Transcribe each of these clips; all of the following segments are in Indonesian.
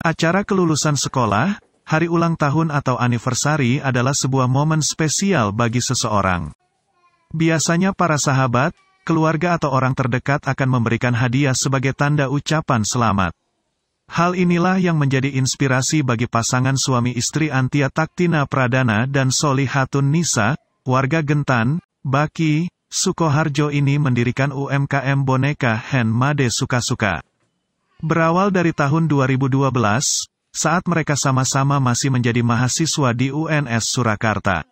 Acara kelulusan sekolah, hari ulang tahun atau anniversary adalah sebuah momen spesial bagi seseorang. Biasanya para sahabat, keluarga atau orang terdekat akan memberikan hadiah sebagai tanda ucapan selamat. Hal inilah yang menjadi inspirasi bagi pasangan suami istri Antia Taktina Pradana dan Solihatun Nisa, warga Gentan, Baki, Sukoharjo ini mendirikan UMKM boneka handmade suka-suka. Berawal dari tahun 2012, saat mereka sama-sama masih menjadi mahasiswa di UNS Surakarta.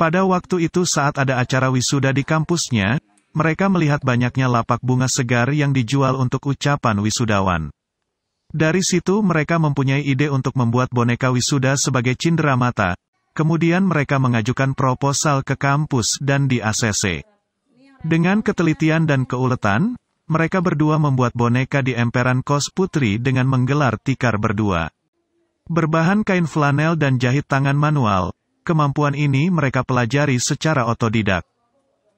Pada waktu itu saat ada acara wisuda di kampusnya, mereka melihat banyaknya lapak bunga segar yang dijual untuk ucapan wisudawan. Dari situ mereka mempunyai ide untuk membuat boneka wisuda sebagai cindera mata. kemudian mereka mengajukan proposal ke kampus dan di ACC. Dengan ketelitian dan keuletan, mereka berdua membuat boneka di emperan kos putri dengan menggelar tikar berdua. Berbahan kain flanel dan jahit tangan manual, kemampuan ini mereka pelajari secara otodidak.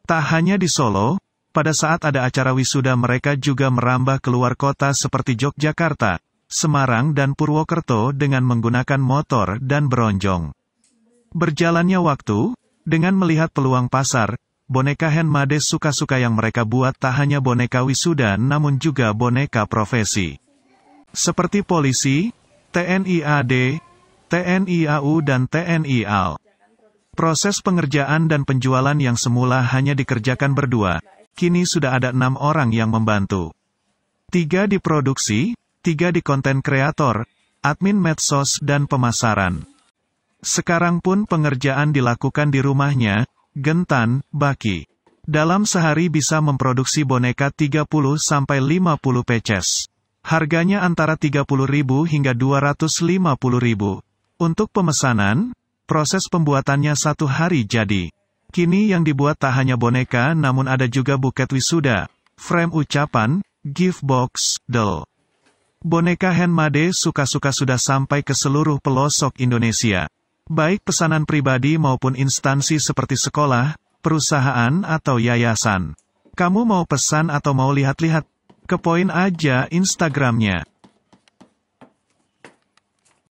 Tak hanya di Solo, pada saat ada acara wisuda mereka juga merambah keluar kota seperti Yogyakarta, Semarang dan Purwokerto dengan menggunakan motor dan beronjong. Berjalannya waktu, dengan melihat peluang pasar, boneka handmade suka-suka yang mereka buat tak hanya boneka wisuda namun juga boneka profesi. Seperti polisi, TNI AD, TNI AU dan TNI AL. Proses pengerjaan dan penjualan yang semula hanya dikerjakan berdua, kini sudah ada enam orang yang membantu. Tiga di produksi, tiga di konten kreator, admin medsos dan pemasaran. Sekarang pun pengerjaan dilakukan di rumahnya, gentan, baki. Dalam sehari bisa memproduksi boneka 30-50 peces. Harganya antara 30.000 hingga 250.000. Untuk pemesanan, proses pembuatannya satu hari jadi. Kini yang dibuat tak hanya boneka namun ada juga buket wisuda, frame ucapan, gift box, doll. Boneka handmade suka-suka sudah sampai ke seluruh pelosok Indonesia baik pesanan pribadi maupun instansi seperti sekolah, perusahaan atau yayasan. Kamu mau pesan atau mau lihat-lihat? Ke poin aja Instagramnya.